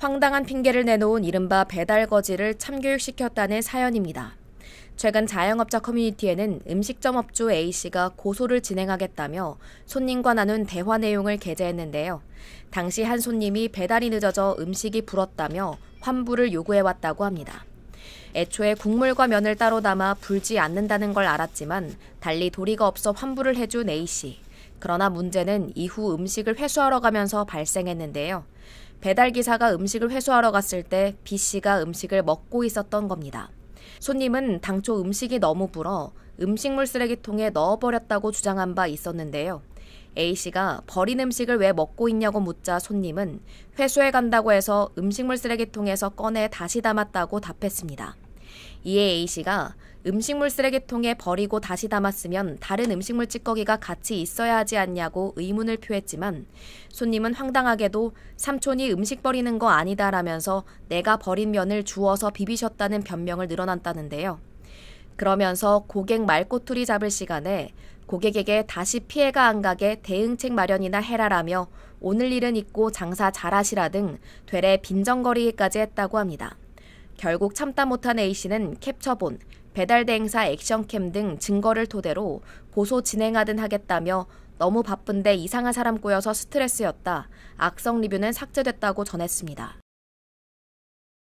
황당한 핑계를 내놓은 이른바 배달 거지를 참교육시켰다는 사연입니다. 최근 자영업자 커뮤니티에는 음식점 업주 A씨가 고소를 진행하겠다며 손님과 나눈 대화 내용을 게재했는데요. 당시 한 손님이 배달이 늦어져 음식이 불었다며 환불을 요구해왔다고 합니다. 애초에 국물과 면을 따로 담아 불지 않는다는 걸 알았지만 달리 도리가 없어 환불을 해준 A씨. 그러나 문제는 이후 음식을 회수하러 가면서 발생했는데요. 배달기사가 음식을 회수하러 갔을 때 B씨가 음식을 먹고 있었던 겁니다. 손님은 당초 음식이 너무 불어 음식물 쓰레기통에 넣어버렸다고 주장한 바 있었는데요. A씨가 버린 음식을 왜 먹고 있냐고 묻자 손님은 회수해 간다고 해서 음식물 쓰레기통에서 꺼내 다시 담았다고 답했습니다. 이에 A씨가 음식물 쓰레기통에 버리고 다시 담았으면 다른 음식물 찌꺼기가 같이 있어야 하지 않냐고 의문을 표했지만 손님은 황당하게도 삼촌이 음식 버리는 거 아니다라면서 내가 버린 면을 주워서 비비셨다는 변명을 늘어났다는데요. 그러면서 고객 말꼬투리 잡을 시간에 고객에게 다시 피해가 안 가게 대응책 마련이나 해라라며 오늘 일은 잊고 장사 잘하시라 등 되레 빈정거리기까지 했다고 합니다. 결국 참다 못한 A씨는 캡처본, 배달 대행사 액션캠 등 증거를 토대로 고소 진행하든 하겠다며 너무 바쁜데 이상한 사람 꼬여서 스트레스였다. 악성 리뷰는 삭제됐다고 전했습니다.